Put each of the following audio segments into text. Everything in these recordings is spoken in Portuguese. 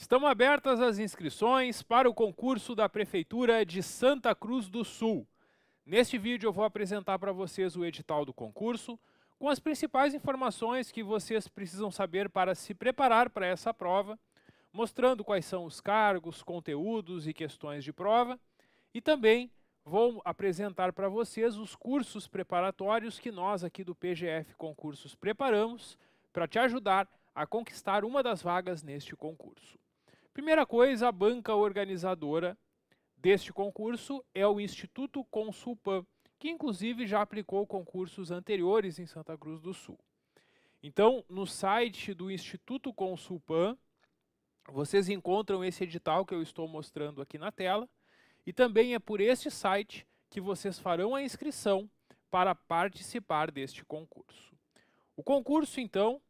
Estão abertas as inscrições para o concurso da Prefeitura de Santa Cruz do Sul. Neste vídeo eu vou apresentar para vocês o edital do concurso, com as principais informações que vocês precisam saber para se preparar para essa prova, mostrando quais são os cargos, conteúdos e questões de prova, e também vou apresentar para vocês os cursos preparatórios que nós aqui do PGF Concursos preparamos para te ajudar a conquistar uma das vagas neste concurso. Primeira coisa, a banca organizadora deste concurso é o Instituto Consulpan, que inclusive já aplicou concursos anteriores em Santa Cruz do Sul. Então, no site do Instituto Consulpan, vocês encontram esse edital que eu estou mostrando aqui na tela, e também é por este site que vocês farão a inscrição para participar deste concurso. O concurso, então,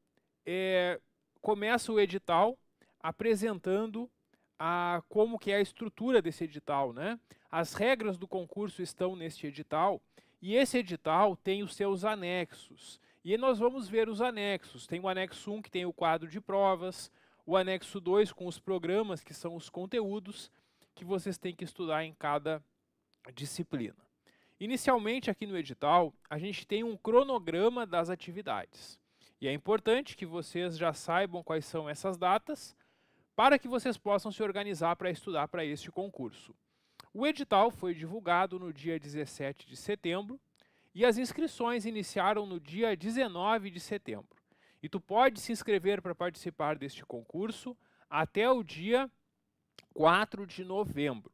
é, começa o edital apresentando a, como que é a estrutura desse edital. Né? As regras do concurso estão neste edital e esse edital tem os seus anexos. E nós vamos ver os anexos. Tem o anexo 1 que tem o quadro de provas, o anexo 2 com os programas que são os conteúdos que vocês têm que estudar em cada disciplina. Inicialmente aqui no edital, a gente tem um cronograma das atividades. E é importante que vocês já saibam quais são essas datas para que vocês possam se organizar para estudar para este concurso. O edital foi divulgado no dia 17 de setembro e as inscrições iniciaram no dia 19 de setembro. E tu pode se inscrever para participar deste concurso até o dia 4 de novembro.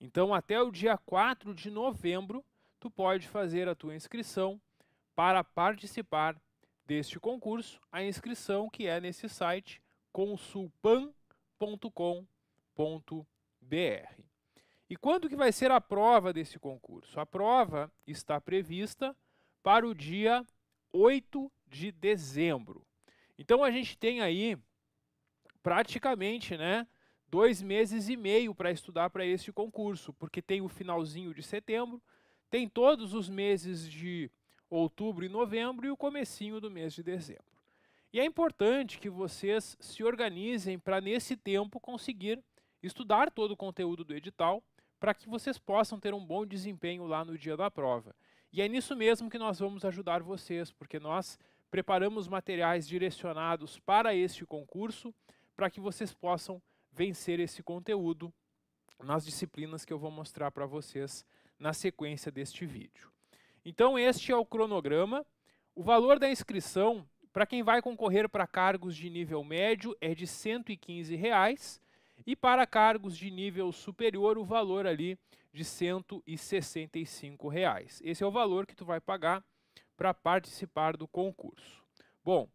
Então, até o dia 4 de novembro, tu pode fazer a tua inscrição para participar deste concurso. A inscrição que é nesse site consulpan.com com.br E quando que vai ser a prova desse concurso? A prova está prevista para o dia 8 de dezembro. Então a gente tem aí praticamente, né, dois meses e meio para estudar para esse concurso, porque tem o finalzinho de setembro, tem todos os meses de outubro e novembro e o comecinho do mês de dezembro. E é importante que vocês se organizem para, nesse tempo, conseguir estudar todo o conteúdo do edital para que vocês possam ter um bom desempenho lá no dia da prova. E é nisso mesmo que nós vamos ajudar vocês, porque nós preparamos materiais direcionados para este concurso para que vocês possam vencer esse conteúdo nas disciplinas que eu vou mostrar para vocês na sequência deste vídeo. Então este é o cronograma. O valor da inscrição para quem vai concorrer para cargos de nível médio é de R$ 115 reais, e para cargos de nível superior o valor ali de R$ 165. Reais. Esse é o valor que tu vai pagar para participar do concurso. Bom,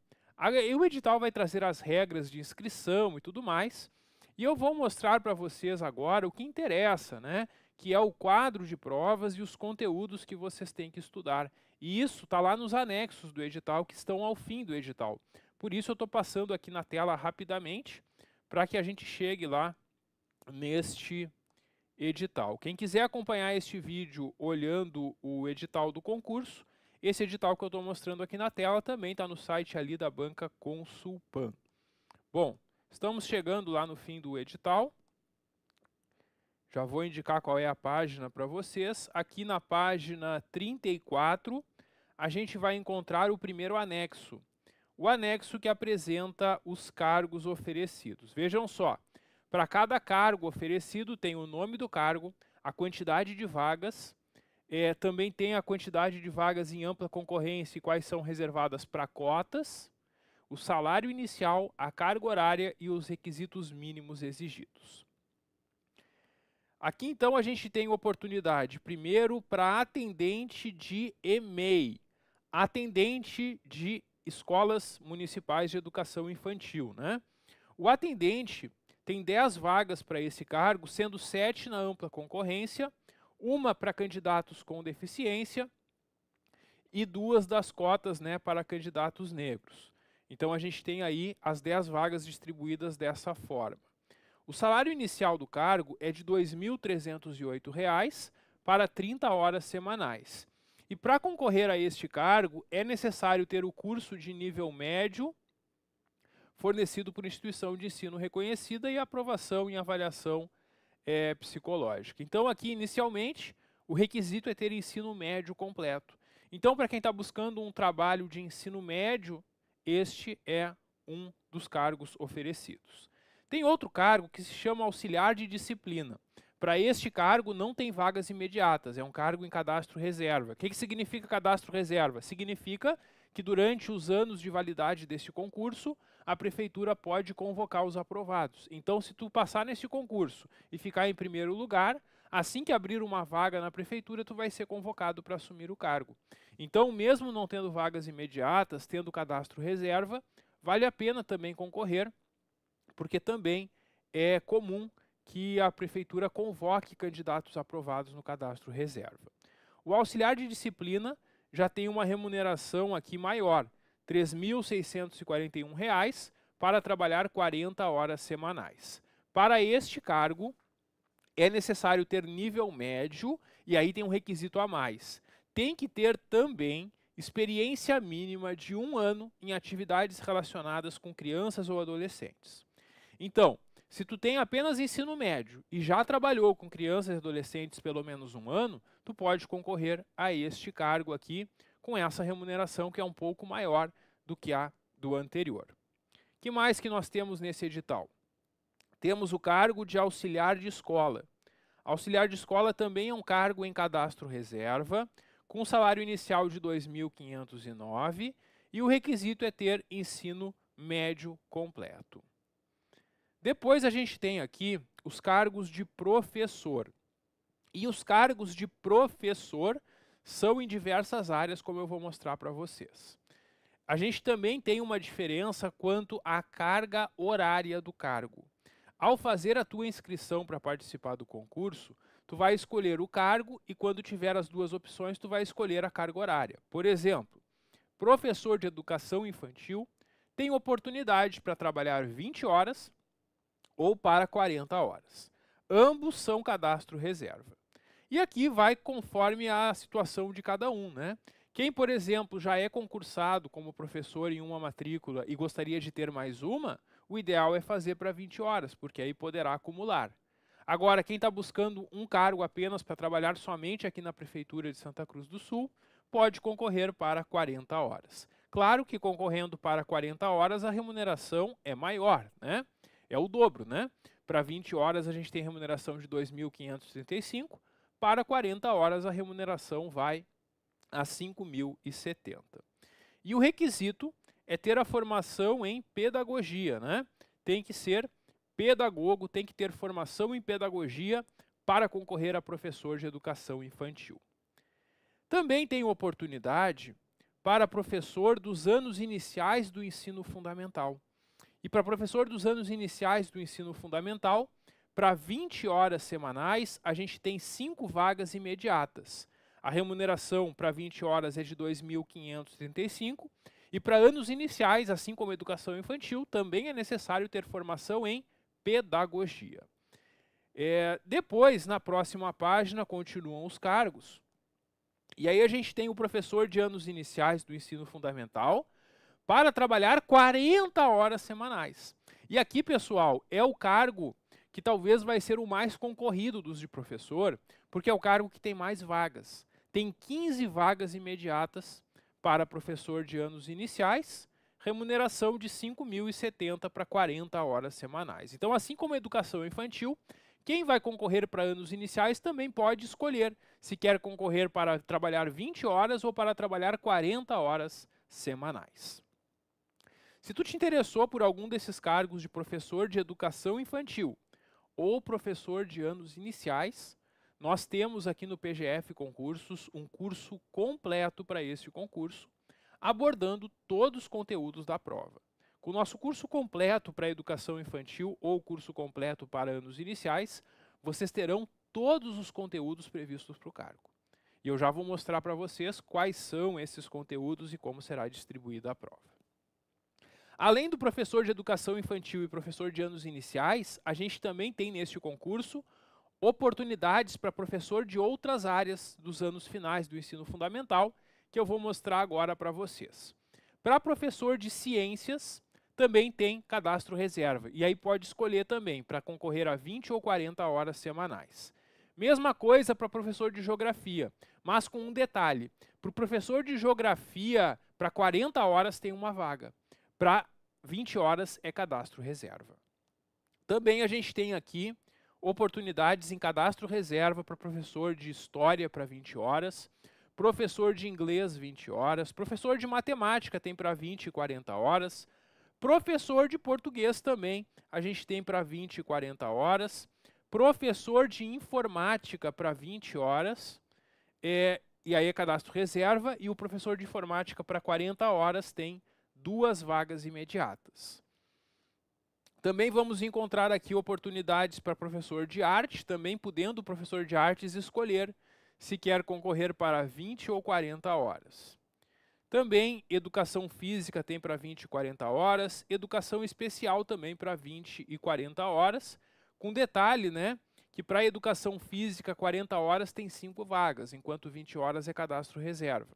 o edital vai trazer as regras de inscrição e tudo mais, e eu vou mostrar para vocês agora o que interessa, né? Que é o quadro de provas e os conteúdos que vocês têm que estudar e isso está lá nos anexos do edital que estão ao fim do edital. Por isso eu estou passando aqui na tela rapidamente para que a gente chegue lá neste edital. Quem quiser acompanhar este vídeo olhando o edital do concurso, esse edital que eu estou mostrando aqui na tela também está no site ali da banca Consulpan. Bom, estamos chegando lá no fim do edital. Já vou indicar qual é a página para vocês. Aqui na página 34, a gente vai encontrar o primeiro anexo. O anexo que apresenta os cargos oferecidos. Vejam só, para cada cargo oferecido tem o nome do cargo, a quantidade de vagas, é, também tem a quantidade de vagas em ampla concorrência e quais são reservadas para cotas, o salário inicial, a carga horária e os requisitos mínimos exigidos. Aqui então a gente tem oportunidade primeiro para atendente de EMEI, atendente de escolas municipais de educação infantil, né? O atendente tem 10 vagas para esse cargo, sendo 7 na ampla concorrência, uma para candidatos com deficiência e duas das cotas, né, para candidatos negros. Então a gente tem aí as 10 vagas distribuídas dessa forma. O salário inicial do cargo é de R$ 2.308 para 30 horas semanais. E para concorrer a este cargo, é necessário ter o curso de nível médio fornecido por instituição de ensino reconhecida e aprovação em avaliação é, psicológica. Então, aqui, inicialmente, o requisito é ter ensino médio completo. Então, para quem está buscando um trabalho de ensino médio, este é um dos cargos oferecidos. Tem outro cargo que se chama auxiliar de disciplina. Para este cargo não tem vagas imediatas, é um cargo em cadastro reserva. O que, que significa cadastro reserva? Significa que durante os anos de validade desse concurso, a prefeitura pode convocar os aprovados. Então, se tu passar nesse concurso e ficar em primeiro lugar, assim que abrir uma vaga na prefeitura, tu vai ser convocado para assumir o cargo. Então, mesmo não tendo vagas imediatas, tendo cadastro reserva, vale a pena também concorrer porque também é comum que a prefeitura convoque candidatos aprovados no cadastro reserva. O auxiliar de disciplina já tem uma remuneração aqui maior, R$ 3.641 para trabalhar 40 horas semanais. Para este cargo, é necessário ter nível médio e aí tem um requisito a mais. Tem que ter também experiência mínima de um ano em atividades relacionadas com crianças ou adolescentes. Então, se tu tem apenas ensino médio e já trabalhou com crianças e adolescentes pelo menos um ano, tu pode concorrer a este cargo aqui com essa remuneração que é um pouco maior do que a do anterior. Que mais que nós temos nesse edital? Temos o cargo de auxiliar de escola. Auxiliar de escola também é um cargo em cadastro reserva, com salário inicial de 2.509 e o requisito é ter ensino médio completo. Depois a gente tem aqui os cargos de professor. E os cargos de professor são em diversas áreas, como eu vou mostrar para vocês. A gente também tem uma diferença quanto à carga horária do cargo. Ao fazer a tua inscrição para participar do concurso, tu vai escolher o cargo e quando tiver as duas opções, tu vai escolher a carga horária. Por exemplo, professor de educação infantil tem oportunidade para trabalhar 20 horas ou para 40 horas. Ambos são cadastro reserva. E aqui vai conforme a situação de cada um, né? Quem, por exemplo, já é concursado como professor em uma matrícula e gostaria de ter mais uma, o ideal é fazer para 20 horas, porque aí poderá acumular. Agora, quem está buscando um cargo apenas para trabalhar somente aqui na Prefeitura de Santa Cruz do Sul, pode concorrer para 40 horas. Claro que concorrendo para 40 horas a remuneração é maior, né? É o dobro, né? Para 20 horas a gente tem remuneração de 2.535, para 40 horas a remuneração vai a 5.070. E o requisito é ter a formação em pedagogia, né? Tem que ser pedagogo, tem que ter formação em pedagogia para concorrer a professor de educação infantil. Também tem oportunidade para professor dos anos iniciais do ensino fundamental. E para professor dos anos iniciais do ensino fundamental, para 20 horas semanais, a gente tem cinco vagas imediatas. A remuneração para 20 horas é de 2.535 e para anos iniciais, assim como educação infantil, também é necessário ter formação em pedagogia. É, depois, na próxima página, continuam os cargos. E aí a gente tem o professor de anos iniciais do ensino fundamental, para trabalhar 40 horas semanais. E aqui, pessoal, é o cargo que talvez vai ser o mais concorrido dos de professor, porque é o cargo que tem mais vagas. Tem 15 vagas imediatas para professor de anos iniciais, remuneração de 5.070 para 40 horas semanais. Então, assim como a educação infantil, quem vai concorrer para anos iniciais também pode escolher se quer concorrer para trabalhar 20 horas ou para trabalhar 40 horas semanais. Se tu te interessou por algum desses cargos de professor de educação infantil ou professor de anos iniciais, nós temos aqui no PGF Concursos um curso completo para esse concurso, abordando todos os conteúdos da prova. Com o nosso curso completo para educação infantil ou curso completo para anos iniciais, vocês terão todos os conteúdos previstos para o cargo. E eu já vou mostrar para vocês quais são esses conteúdos e como será distribuída a prova. Além do professor de educação infantil e professor de anos iniciais, a gente também tem neste concurso oportunidades para professor de outras áreas dos anos finais do ensino fundamental, que eu vou mostrar agora para vocês. Para professor de ciências, também tem cadastro reserva. E aí pode escolher também para concorrer a 20 ou 40 horas semanais. Mesma coisa para professor de geografia, mas com um detalhe. Para o professor de geografia, para 40 horas tem uma vaga para 20 horas é cadastro reserva. Também a gente tem aqui oportunidades em cadastro reserva para professor de história para 20 horas, professor de inglês 20 horas, professor de matemática tem para 20 e 40 horas, professor de português também a gente tem para 20 e 40 horas, professor de informática para 20 horas, é, e aí é cadastro reserva, e o professor de informática para 40 horas tem duas vagas imediatas. Também vamos encontrar aqui oportunidades para professor de arte, também podendo o professor de artes escolher se quer concorrer para 20 ou 40 horas. Também educação física tem para 20 e 40 horas, educação especial também para 20 e 40 horas, com detalhe, né, que para educação física 40 horas tem 5 vagas, enquanto 20 horas é cadastro reserva.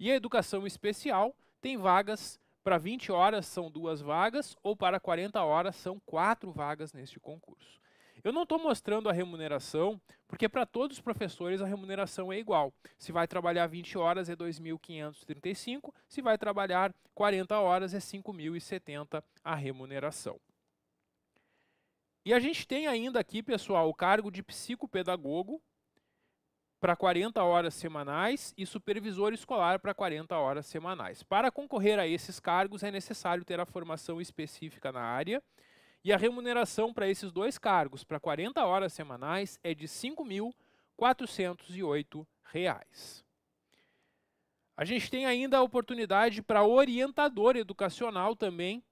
E a educação especial tem vagas para 20 horas são duas vagas ou para 40 horas são quatro vagas neste concurso. Eu não estou mostrando a remuneração, porque para todos os professores a remuneração é igual. Se vai trabalhar 20 horas é 2.535, se vai trabalhar 40 horas é 5.070 a remuneração. E a gente tem ainda aqui, pessoal, o cargo de psicopedagogo, para 40 horas semanais e supervisor escolar para 40 horas semanais. Para concorrer a esses cargos é necessário ter a formação específica na área e a remuneração para esses dois cargos para 40 horas semanais é de R$ 5.408. A gente tem ainda a oportunidade para orientador educacional também,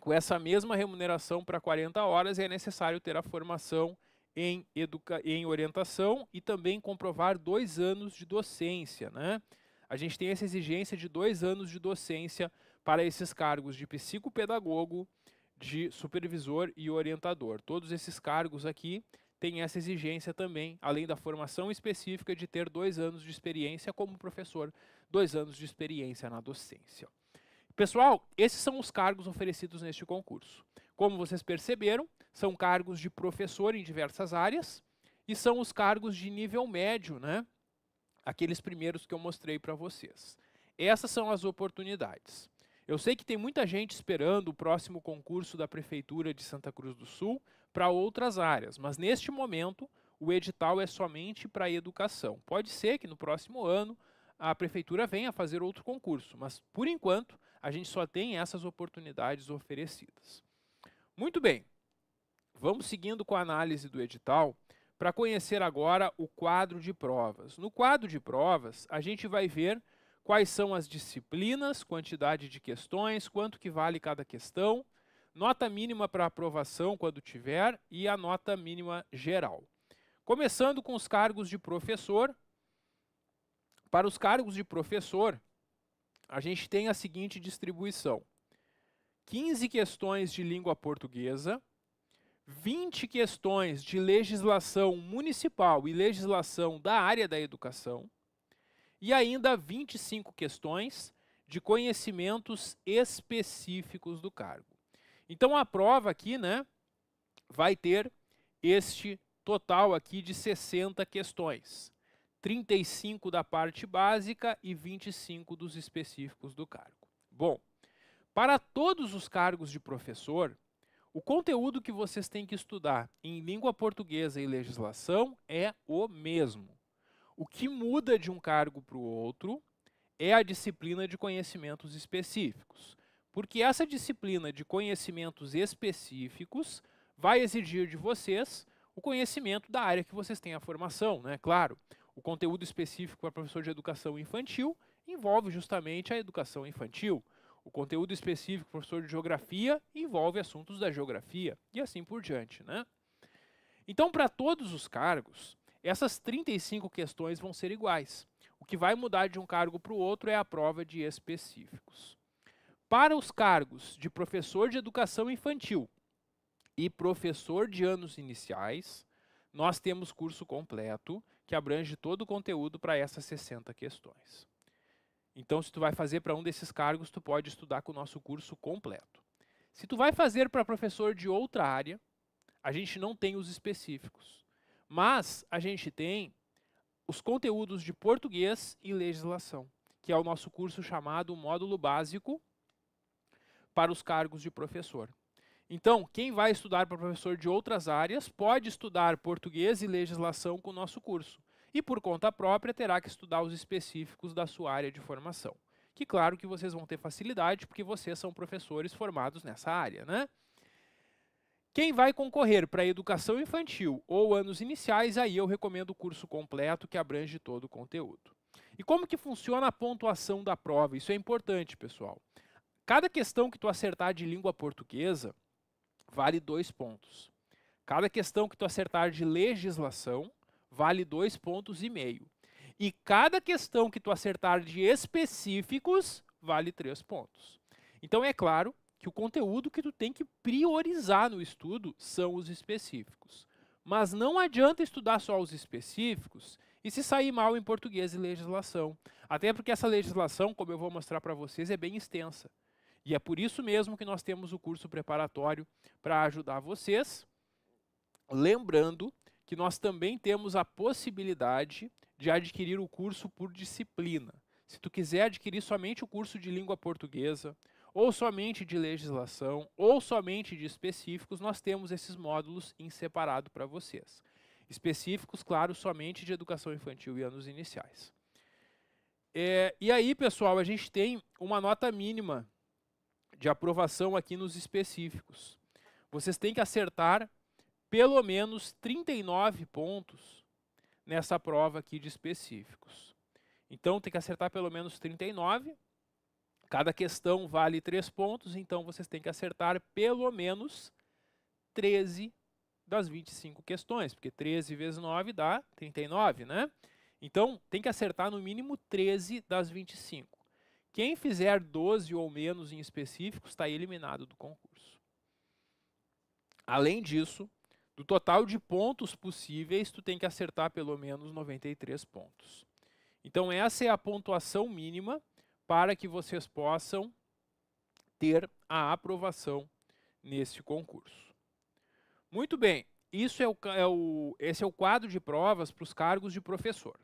com essa mesma remuneração para 40 horas, e é necessário ter a formação em, educa em orientação e também comprovar dois anos de docência. Né? A gente tem essa exigência de dois anos de docência para esses cargos de psicopedagogo, de supervisor e orientador. Todos esses cargos aqui têm essa exigência também, além da formação específica, de ter dois anos de experiência como professor, dois anos de experiência na docência. Pessoal, esses são os cargos oferecidos neste concurso. Como vocês perceberam, são cargos de professor em diversas áreas e são os cargos de nível médio, né? Aqueles primeiros que eu mostrei para vocês. Essas são as oportunidades. Eu sei que tem muita gente esperando o próximo concurso da Prefeitura de Santa Cruz do Sul para outras áreas, mas neste momento o edital é somente para a educação. Pode ser que no próximo ano a Prefeitura venha fazer outro concurso, mas por enquanto a gente só tem essas oportunidades oferecidas. Muito bem, Vamos seguindo com a análise do edital para conhecer agora o quadro de provas. No quadro de provas, a gente vai ver quais são as disciplinas, quantidade de questões, quanto que vale cada questão, nota mínima para aprovação quando tiver e a nota mínima geral. Começando com os cargos de professor. Para os cargos de professor, a gente tem a seguinte distribuição. 15 questões de língua portuguesa, 20 questões de legislação municipal e legislação da área da educação, e ainda 25 questões de conhecimentos específicos do cargo. Então a prova aqui, né, vai ter este total aqui de 60 questões. 35 da parte básica e 25 dos específicos do cargo. Bom, para todos os cargos de professor, o conteúdo que vocês têm que estudar em língua portuguesa e legislação é o mesmo. O que muda de um cargo para o outro é a disciplina de conhecimentos específicos. Porque essa disciplina de conhecimentos específicos vai exigir de vocês o conhecimento da área que vocês têm a formação, né? Claro, o conteúdo específico para professor de educação infantil envolve justamente a educação infantil. O conteúdo específico, professor de geografia, envolve assuntos da geografia e assim por diante, né? Então, para todos os cargos, essas 35 questões vão ser iguais. O que vai mudar de um cargo para o outro é a prova de específicos. Para os cargos de professor de educação infantil e professor de anos iniciais, nós temos curso completo que abrange todo o conteúdo para essas 60 questões. Então, se tu vai fazer para um desses cargos, tu pode estudar com o nosso curso completo. Se tu vai fazer para professor de outra área, a gente não tem os específicos, mas a gente tem os conteúdos de português e legislação, que é o nosso curso chamado Módulo Básico para os cargos de professor. Então, quem vai estudar para professor de outras áreas pode estudar português e legislação com o nosso curso e por conta própria terá que estudar os específicos da sua área de formação. Que claro que vocês vão ter facilidade porque vocês são professores formados nessa área, né? Quem vai concorrer para a educação infantil ou anos iniciais, aí eu recomendo o curso completo que abrange todo o conteúdo. E como que funciona a pontuação da prova? Isso é importante, pessoal. Cada questão que tu acertar de língua portuguesa vale dois pontos. Cada questão que tu acertar de legislação vale dois pontos e meio. E cada questão que tu acertar de específicos vale três pontos. Então é claro que o conteúdo que tu tem que priorizar no estudo são os específicos. Mas não adianta estudar só os específicos e se sair mal em português e legislação. Até porque essa legislação, como eu vou mostrar para vocês, é bem extensa. E é por isso mesmo que nós temos o curso preparatório para ajudar vocês. Lembrando que nós também temos a possibilidade de adquirir o curso por disciplina. Se tu quiser adquirir somente o curso de língua portuguesa, ou somente de legislação, ou somente de específicos, nós temos esses módulos em separado para vocês. Específicos, claro, somente de educação infantil e anos iniciais. É, e aí, pessoal, a gente tem uma nota mínima de aprovação aqui nos específicos. Vocês têm que acertar pelo menos 39 pontos nessa prova aqui de específicos. Então tem que acertar pelo menos 39. Cada questão vale 3 pontos, então vocês têm que acertar pelo menos 13 das 25 questões, porque 13 vezes 9 dá 39, né? Então tem que acertar no mínimo 13 das 25. Quem fizer 12 ou menos em específicos está eliminado do concurso. Além disso, do total de pontos possíveis, tu tem que acertar pelo menos 93 pontos. Então essa é a pontuação mínima para que vocês possam ter a aprovação nesse concurso. Muito bem, isso é o, é o, esse é o quadro de provas para os cargos de professor.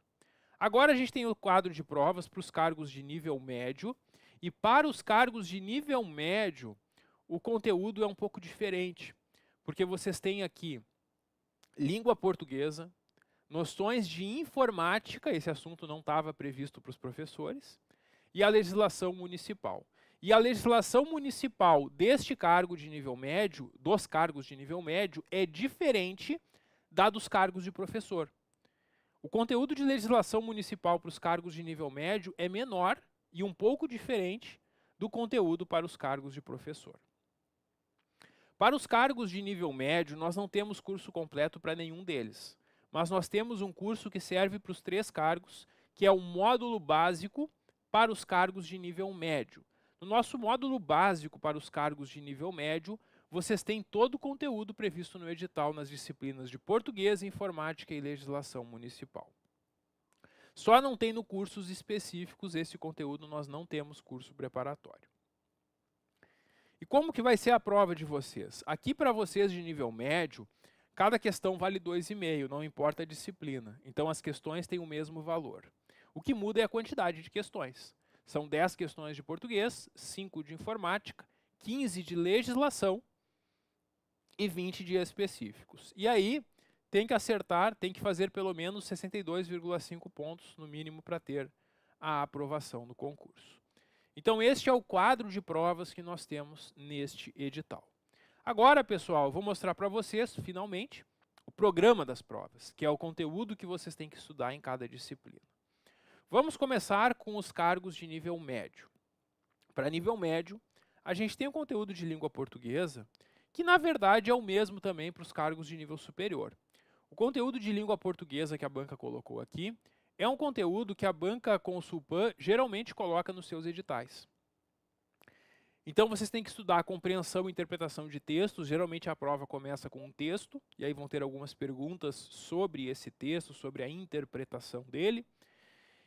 Agora a gente tem o quadro de provas para os cargos de nível médio e para os cargos de nível médio o conteúdo é um pouco diferente. Porque vocês têm aqui língua portuguesa, noções de informática, esse assunto não estava previsto para os professores, e a legislação municipal. E a legislação municipal deste cargo de nível médio, dos cargos de nível médio, é diferente da dos cargos de professor. O conteúdo de legislação municipal para os cargos de nível médio é menor e um pouco diferente do conteúdo para os cargos de professor. Para os cargos de nível médio, nós não temos curso completo para nenhum deles, mas nós temos um curso que serve para os três cargos, que é o módulo básico para os cargos de nível médio. No nosso módulo básico para os cargos de nível médio, vocês têm todo o conteúdo previsto no edital nas disciplinas de Português, Informática e Legislação Municipal. Só não tem no cursos específicos esse conteúdo, nós não temos curso preparatório. E como que vai ser a prova de vocês? Aqui para vocês de nível médio, cada questão vale 2,5, não importa a disciplina. Então as questões têm o mesmo valor. O que muda é a quantidade de questões. São 10 questões de português, 5 de informática, 15 de legislação e 20 de específicos. E aí tem que acertar, tem que fazer pelo menos 62,5 pontos no mínimo para ter a aprovação no concurso. Então, este é o quadro de provas que nós temos neste edital. Agora, pessoal, vou mostrar para vocês, finalmente, o programa das provas, que é o conteúdo que vocês têm que estudar em cada disciplina. Vamos começar com os cargos de nível médio. Para nível médio, a gente tem o um conteúdo de língua portuguesa, que na verdade é o mesmo também para os cargos de nível superior. O conteúdo de língua portuguesa que a banca colocou aqui é um conteúdo que a banca Consulpan geralmente coloca nos seus editais. Então vocês têm que estudar a compreensão e interpretação de textos. Geralmente a prova começa com um texto, e aí vão ter algumas perguntas sobre esse texto, sobre a interpretação dele.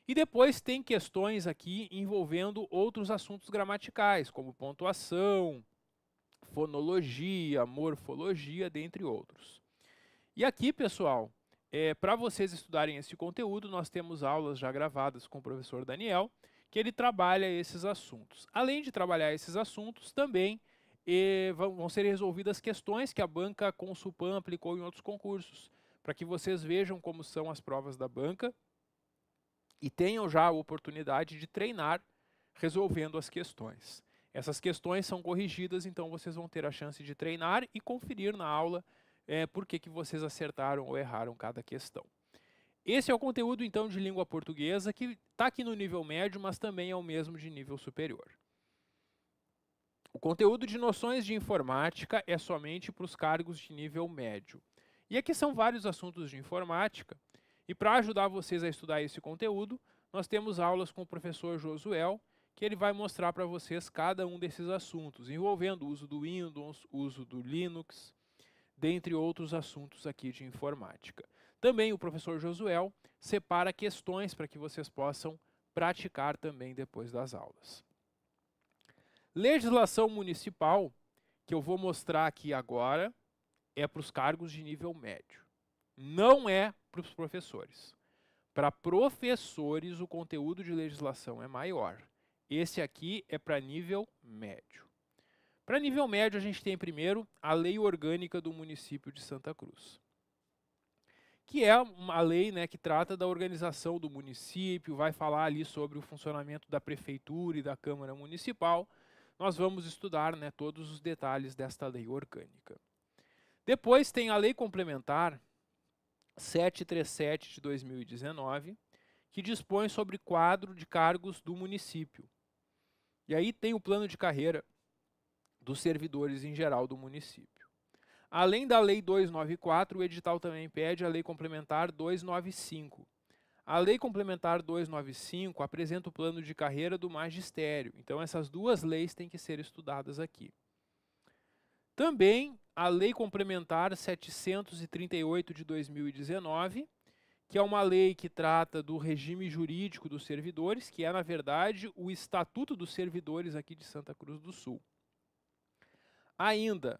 E depois tem questões aqui envolvendo outros assuntos gramaticais, como pontuação, fonologia, morfologia, dentre outros. E aqui, pessoal, é, Para vocês estudarem esse conteúdo, nós temos aulas já gravadas com o professor Daniel, que ele trabalha esses assuntos. Além de trabalhar esses assuntos, também é, vão ser resolvidas questões que a banca Consulpan aplicou em outros concursos, para que vocês vejam como são as provas da banca e tenham já a oportunidade de treinar resolvendo as questões. Essas questões são corrigidas, então vocês vão ter a chance de treinar e conferir na aula é, por que, que vocês acertaram ou erraram cada questão. Esse é o conteúdo, então, de língua portuguesa, que está aqui no nível médio, mas também é o mesmo de nível superior. O conteúdo de noções de informática é somente para os cargos de nível médio. E aqui são vários assuntos de informática. E para ajudar vocês a estudar esse conteúdo, nós temos aulas com o professor Josuel, que ele vai mostrar para vocês cada um desses assuntos, envolvendo o uso do Windows, uso do Linux, dentre outros assuntos aqui de informática. Também o professor Josuel separa questões para que vocês possam praticar também depois das aulas. Legislação municipal, que eu vou mostrar aqui agora, é para os cargos de nível médio. Não é para os professores. Para professores, o conteúdo de legislação é maior. Esse aqui é para nível médio. Para nível médio, a gente tem primeiro a Lei Orgânica do município de Santa Cruz, que é uma lei né, que trata da organização do município, vai falar ali sobre o funcionamento da prefeitura e da Câmara Municipal. Nós vamos estudar né, todos os detalhes desta lei orgânica. Depois tem a Lei Complementar 737 de 2019, que dispõe sobre quadro de cargos do município. E aí tem o plano de carreira dos servidores em geral do município. Além da Lei 294, o edital também pede a Lei Complementar 295. A Lei Complementar 295 apresenta o plano de carreira do magistério. Então, essas duas leis têm que ser estudadas aqui. Também a Lei Complementar 738 de 2019, que é uma lei que trata do regime jurídico dos servidores, que é, na verdade, o Estatuto dos Servidores aqui de Santa Cruz do Sul. Ainda,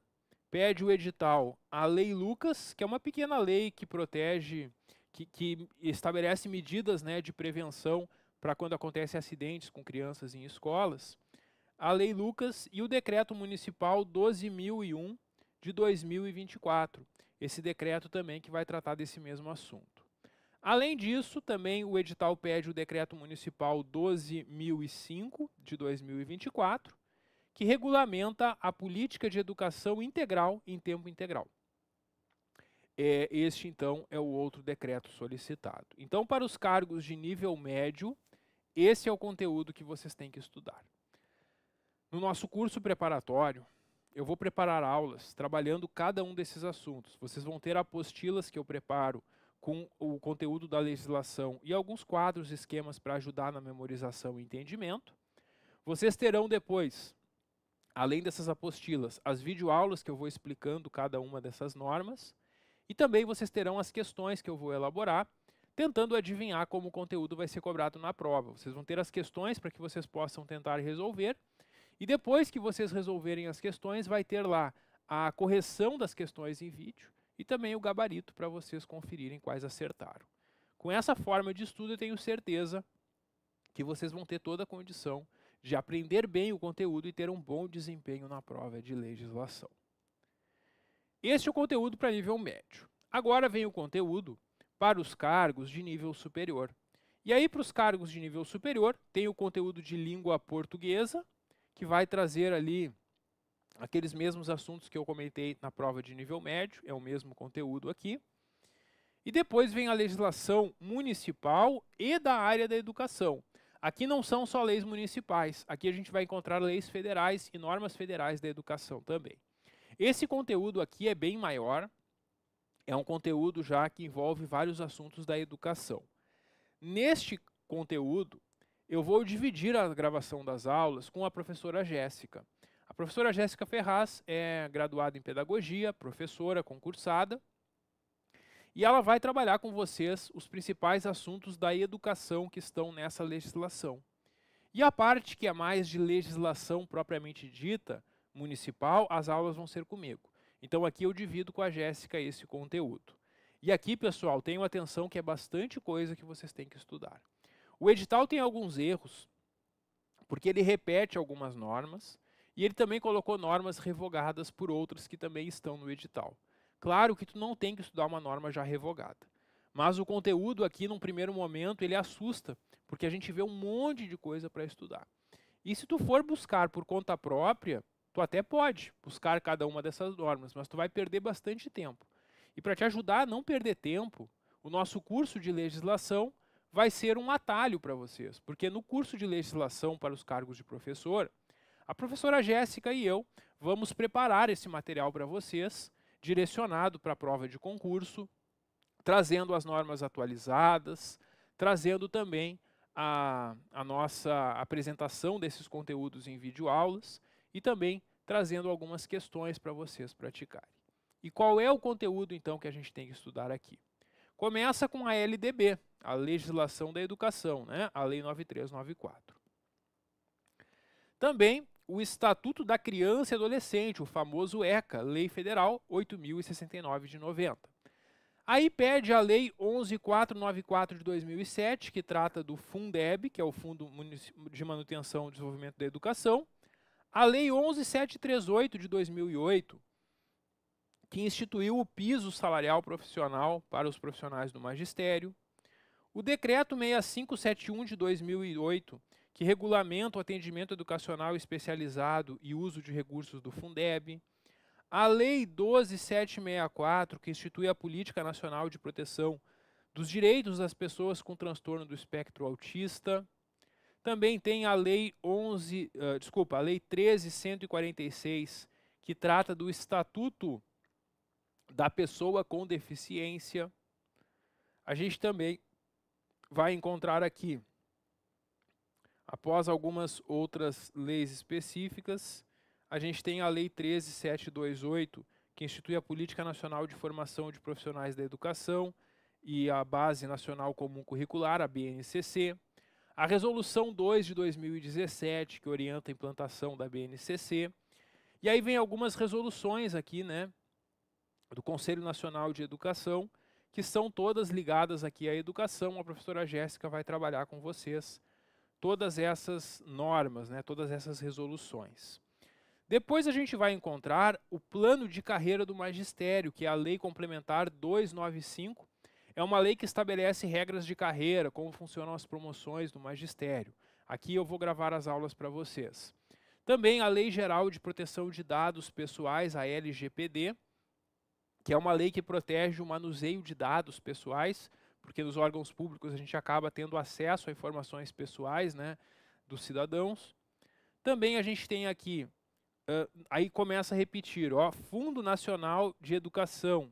pede o edital a Lei Lucas, que é uma pequena lei que protege, que, que estabelece medidas né, de prevenção para quando acontecem acidentes com crianças em escolas. A Lei Lucas e o Decreto Municipal 12.001 de 2024. Esse decreto também que vai tratar desse mesmo assunto. Além disso, também o edital pede o Decreto Municipal 12.005 de 2024 que regulamenta a política de educação integral em tempo integral. É, este, então, é o outro decreto solicitado. Então, para os cargos de nível médio, esse é o conteúdo que vocês têm que estudar. No nosso curso preparatório, eu vou preparar aulas trabalhando cada um desses assuntos. Vocês vão ter apostilas que eu preparo com o conteúdo da legislação e alguns quadros e esquemas para ajudar na memorização e entendimento. Vocês terão depois além dessas apostilas, as videoaulas que eu vou explicando cada uma dessas normas, e também vocês terão as questões que eu vou elaborar, tentando adivinhar como o conteúdo vai ser cobrado na prova. Vocês vão ter as questões para que vocês possam tentar resolver, e depois que vocês resolverem as questões, vai ter lá a correção das questões em vídeo e também o gabarito para vocês conferirem quais acertaram. Com essa forma de estudo, eu tenho certeza que vocês vão ter toda a condição de aprender bem o conteúdo e ter um bom desempenho na prova de legislação. Este é o conteúdo para nível médio. Agora vem o conteúdo para os cargos de nível superior. E aí, para os cargos de nível superior, tem o conteúdo de língua portuguesa, que vai trazer ali aqueles mesmos assuntos que eu comentei na prova de nível médio, é o mesmo conteúdo aqui. E depois vem a legislação municipal e da área da educação. Aqui não são só leis municipais, aqui a gente vai encontrar leis federais e normas federais da educação também. Esse conteúdo aqui é bem maior, é um conteúdo já que envolve vários assuntos da educação. Neste conteúdo, eu vou dividir a gravação das aulas com a professora Jéssica. A professora Jéssica Ferraz é graduada em pedagogia, professora concursada, e ela vai trabalhar com vocês os principais assuntos da educação que estão nessa legislação. E a parte que é mais de legislação propriamente dita, municipal, as aulas vão ser comigo. Então aqui eu divido com a Jéssica esse conteúdo. E aqui, pessoal, tenham atenção que é bastante coisa que vocês têm que estudar. O edital tem alguns erros, porque ele repete algumas normas, e ele também colocou normas revogadas por outras que também estão no edital. Claro que tu não tem que estudar uma norma já revogada. Mas o conteúdo aqui, num primeiro momento, ele assusta, porque a gente vê um monte de coisa para estudar. E se tu for buscar por conta própria, tu até pode buscar cada uma dessas normas, mas tu vai perder bastante tempo. E para te ajudar a não perder tempo, o nosso curso de legislação vai ser um atalho para vocês, porque no curso de legislação para os cargos de professor, a professora Jéssica e eu vamos preparar esse material para vocês direcionado para a prova de concurso, trazendo as normas atualizadas, trazendo também a, a nossa apresentação desses conteúdos em videoaulas e também trazendo algumas questões para vocês praticarem. E qual é o conteúdo então que a gente tem que estudar aqui? Começa com a LDB, a legislação da educação, né? a Lei 9394. Também o Estatuto da Criança e Adolescente, o famoso ECA, Lei Federal 8069 de 90. Aí pede a Lei 11494 de 2007, que trata do Fundeb, que é o Fundo de Manutenção e Desenvolvimento da Educação, a Lei 11738 de 2008, que instituiu o piso salarial profissional para os profissionais do magistério, o decreto 6571 de 2008, que regulamenta o atendimento educacional especializado e uso de recursos do Fundeb, a Lei 12764, que institui a Política Nacional de Proteção dos Direitos das Pessoas com Transtorno do Espectro Autista. Também tem a Lei 11, uh, eh, desculpa, a Lei 13146, que trata do Estatuto da Pessoa com Deficiência. A gente também vai encontrar aqui Após algumas outras leis específicas, a gente tem a Lei 13728, que institui a Política Nacional de Formação de Profissionais da Educação e a Base Nacional Comum Curricular, a BNCC. A Resolução 2 de 2017, que orienta a implantação da BNCC. E aí vem algumas resoluções aqui, né, do Conselho Nacional de Educação, que são todas ligadas aqui à educação. A professora Jéssica vai trabalhar com vocês todas essas normas, né, todas essas resoluções. Depois a gente vai encontrar o plano de carreira do magistério, que é a Lei Complementar 295. É uma lei que estabelece regras de carreira, como funcionam as promoções do magistério. Aqui eu vou gravar as aulas para vocês. Também a Lei Geral de Proteção de Dados Pessoais, a LGPD, que é uma lei que protege o manuseio de dados pessoais porque nos órgãos públicos a gente acaba tendo acesso a informações pessoais né, dos cidadãos. Também a gente tem aqui, uh, aí começa a repetir, ó, Fundo Nacional de Educação,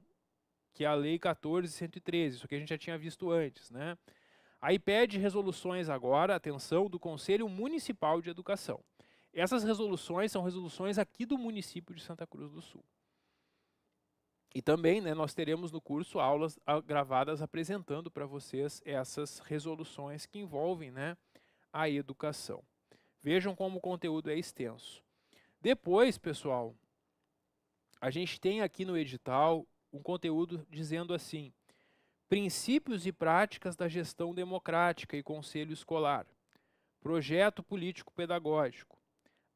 que é a Lei 14113, isso que a gente já tinha visto antes. Né? Aí pede resoluções agora, atenção, do Conselho Municipal de Educação. Essas resoluções são resoluções aqui do município de Santa Cruz do Sul. E também né, nós teremos no curso aulas ah, gravadas apresentando para vocês essas resoluções que envolvem né, a educação. Vejam como o conteúdo é extenso. Depois, pessoal, a gente tem aqui no edital um conteúdo dizendo assim: princípios e práticas da gestão democrática e conselho escolar, projeto político-pedagógico,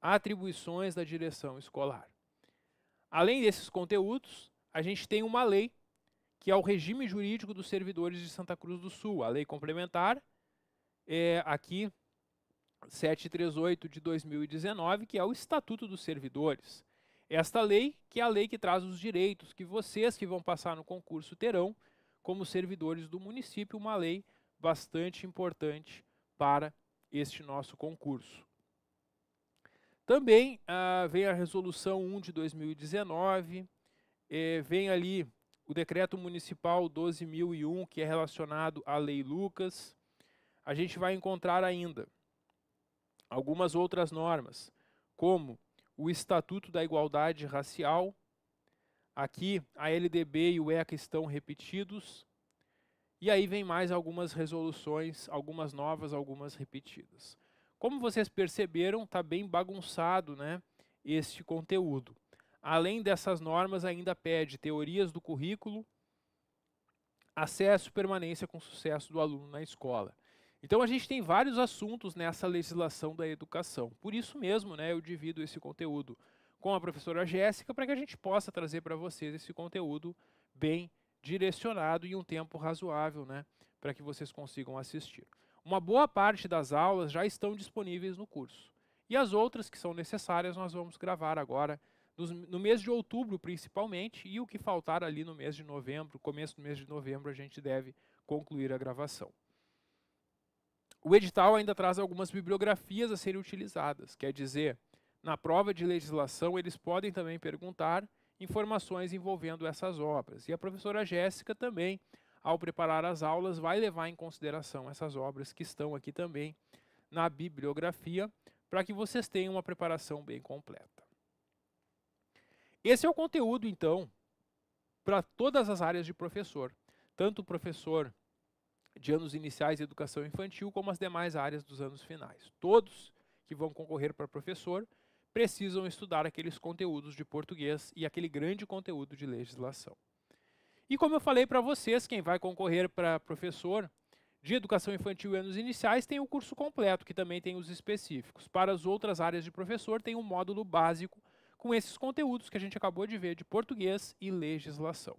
atribuições da direção escolar. Além desses conteúdos, a gente tem uma lei que é o regime jurídico dos servidores de Santa Cruz do Sul, a lei complementar, é, aqui 738 de 2019, que é o Estatuto dos Servidores. Esta lei, que é a lei que traz os direitos que vocês que vão passar no concurso terão como servidores do município, uma lei bastante importante para este nosso concurso. Também ah, vem a Resolução 1 de 2019, é, vem ali o decreto municipal 12.001, que é relacionado à Lei Lucas. A gente vai encontrar ainda algumas outras normas, como o Estatuto da Igualdade Racial. Aqui a LDB e o ECA estão repetidos. E aí vem mais algumas resoluções, algumas novas, algumas repetidas. Como vocês perceberam, está bem bagunçado né, este conteúdo. Além dessas normas, ainda pede teorias do currículo, acesso e permanência com sucesso do aluno na escola. Então a gente tem vários assuntos nessa legislação da educação. Por isso mesmo, né, eu divido esse conteúdo com a professora Jéssica para que a gente possa trazer para vocês esse conteúdo bem direcionado e um tempo razoável, né, para que vocês consigam assistir. Uma boa parte das aulas já estão disponíveis no curso. E as outras que são necessárias nós vamos gravar agora no mês de outubro principalmente, e o que faltar ali no mês de novembro, começo do mês de novembro, a gente deve concluir a gravação. O edital ainda traz algumas bibliografias a serem utilizadas, quer dizer, na prova de legislação eles podem também perguntar informações envolvendo essas obras. E a professora Jéssica também, ao preparar as aulas, vai levar em consideração essas obras que estão aqui também na bibliografia, para que vocês tenham uma preparação bem completa. Esse é o conteúdo, então, para todas as áreas de professor, tanto o professor de anos iniciais de educação infantil, como as demais áreas dos anos finais. Todos que vão concorrer para professor precisam estudar aqueles conteúdos de português e aquele grande conteúdo de legislação. E como eu falei para vocês, quem vai concorrer para professor de educação infantil e anos iniciais tem o curso completo, que também tem os específicos. Para as outras áreas de professor, tem um módulo básico com esses conteúdos que a gente acabou de ver de português e legislação.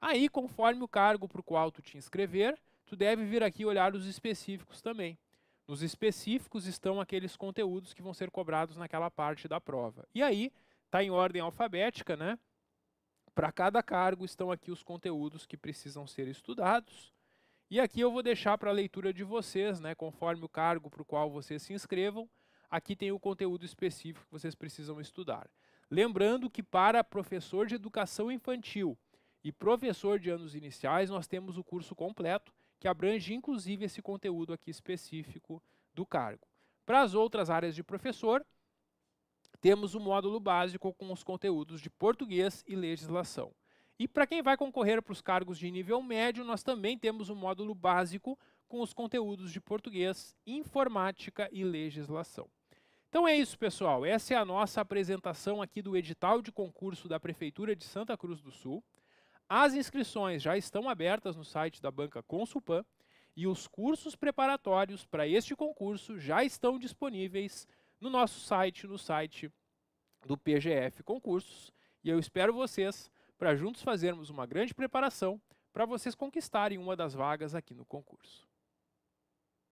Aí, conforme o cargo para o qual tu te inscrever, tu deve vir aqui olhar os específicos também. Nos específicos estão aqueles conteúdos que vão ser cobrados naquela parte da prova. E aí, está em ordem alfabética, né? Para cada cargo estão aqui os conteúdos que precisam ser estudados. E aqui eu vou deixar para a leitura de vocês, né, conforme o cargo para o qual vocês se inscrevam. Aqui tem o conteúdo específico que vocês precisam estudar. Lembrando que para professor de educação infantil e professor de anos iniciais, nós temos o curso completo, que abrange inclusive esse conteúdo aqui específico do cargo. Para as outras áreas de professor, temos o módulo básico com os conteúdos de português e legislação. E para quem vai concorrer para os cargos de nível médio, nós também temos um módulo básico com os conteúdos de português, informática e legislação. Então é isso, pessoal. Essa é a nossa apresentação aqui do edital de concurso da Prefeitura de Santa Cruz do Sul. As inscrições já estão abertas no site da banca Consulpan e os cursos preparatórios para este concurso já estão disponíveis no nosso site, no site do PGF Concursos. E eu espero vocês para juntos fazermos uma grande preparação para vocês conquistarem uma das vagas aqui no concurso.